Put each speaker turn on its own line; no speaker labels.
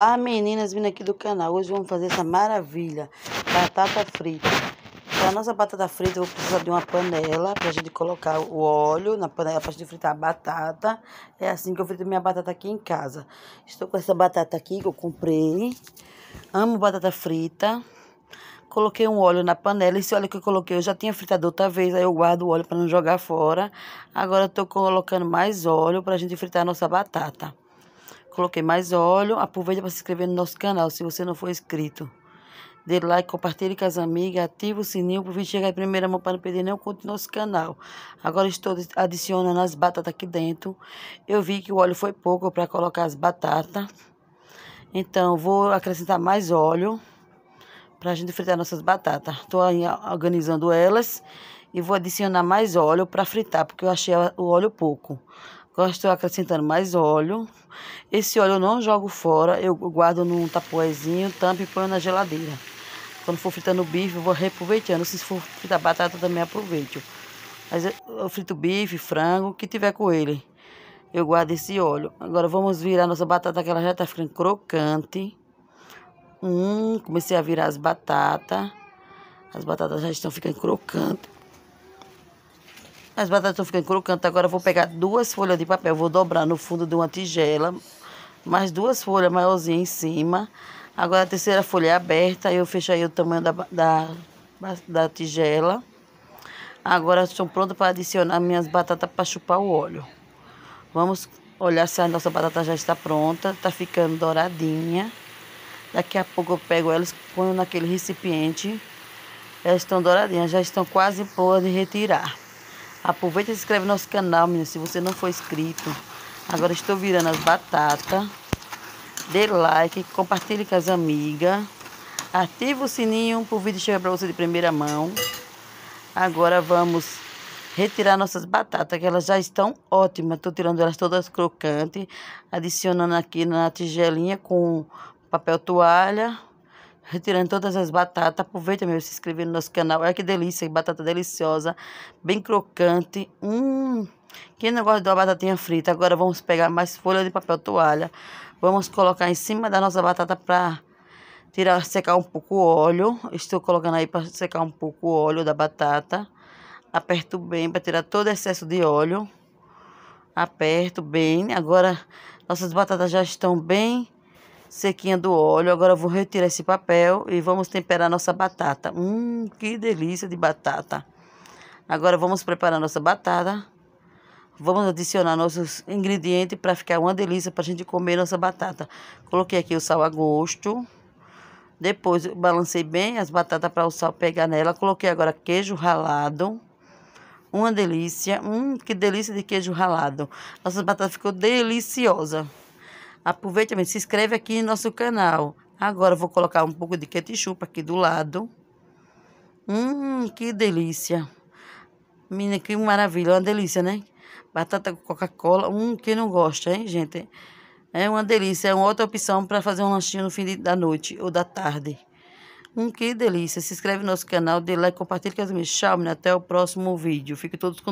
Olá ah, meninas, vindo aqui do canal. Hoje vamos fazer essa maravilha, batata frita. Para nossa batata frita, eu vou precisar de uma panela para a gente colocar o óleo na panela para a gente fritar a batata. É assim que eu frito minha batata aqui em casa. Estou com essa batata aqui que eu comprei. Amo batata frita. Coloquei um óleo na panela. Esse óleo que eu coloquei, eu já tinha fritado outra vez, aí eu guardo o óleo para não jogar fora. Agora eu colocando mais óleo para a gente fritar a nossa batata coloquei mais óleo. Aproveita para se inscrever no nosso canal, se você não for inscrito. Dê like, compartilhe com as amigas, ative o sininho para vir chegar em primeira mão para não perder nenhum conteúdo do nosso canal. Agora estou adicionando as batatas aqui dentro. Eu vi que o óleo foi pouco para colocar as batatas. Então, vou acrescentar mais óleo para a gente fritar nossas batatas. Estou organizando elas e vou adicionar mais óleo para fritar, porque eu achei o óleo pouco. Agora estou acrescentando mais óleo. Esse óleo eu não jogo fora, eu guardo num tapoezinho, tampo e ponho na geladeira. Quando for fritando o bife, eu vou reaproveitando. Se for fritar batata, também aproveito. Mas eu frito bife, frango, o que tiver com ele. Eu guardo esse óleo. Agora vamos virar nossa batata, que ela já está ficando crocante. Hum, comecei a virar as batatas. As batatas já estão ficando crocantes. As batatas estão ficando crocantes. Agora eu vou pegar duas folhas de papel, vou dobrar no fundo de uma tigela, mais duas folhas maiorzinhas em cima. Agora a terceira folha é aberta, eu fecho aí o tamanho da, da, da tigela. Agora estou pronta para adicionar minhas batatas para chupar o óleo. Vamos olhar se a nossa batata já está pronta, está ficando douradinha. Daqui a pouco eu pego elas, ponho naquele recipiente. Elas estão douradinhas, já estão quase boas de retirar. Aproveita e se inscreve no nosso canal, menina, se você não for inscrito. Agora estou virando as batatas. Dê like, compartilhe com as amigas. Ativa o sininho para o vídeo chegar para você de primeira mão. Agora vamos retirar nossas batatas, que elas já estão ótimas. Estou tirando elas todas crocantes, adicionando aqui na tigelinha com papel toalha retirando todas as batatas. Aproveita, meu, se inscrever no nosso canal. Olha que delícia, batata deliciosa, bem crocante. Hum, quem não gosta de uma batatinha frita? Agora vamos pegar mais folha de papel toalha. Vamos colocar em cima da nossa batata para tirar, secar um pouco o óleo. Estou colocando aí para secar um pouco o óleo da batata. Aperto bem para tirar todo o excesso de óleo. Aperto bem. Agora, nossas batatas já estão bem sequinha do óleo. Agora vou retirar esse papel e vamos temperar nossa batata. Hum, que delícia de batata. Agora vamos preparar nossa batata. Vamos adicionar nossos ingredientes para ficar uma delícia para a gente comer nossa batata. Coloquei aqui o sal a gosto. Depois balancei bem as batatas para o sal pegar nela. Coloquei agora queijo ralado. Uma delícia. Hum, que delícia de queijo ralado. Nossa batata ficou deliciosa. Aproveita, mesmo, se inscreve aqui no nosso canal. Agora vou colocar um pouco de ketchup aqui do lado. Hum, que delícia. Menina, que maravilha, uma delícia, né? Batata com Coca-Cola, hum, quem não gosta, hein, gente? É uma delícia, é uma outra opção para fazer um lanchinho no fim de, da noite ou da tarde. Hum, que delícia. Se inscreve no nosso canal, dê like, compartilha com as minhas. Tchau, menina, até o próximo vídeo. Fique todos com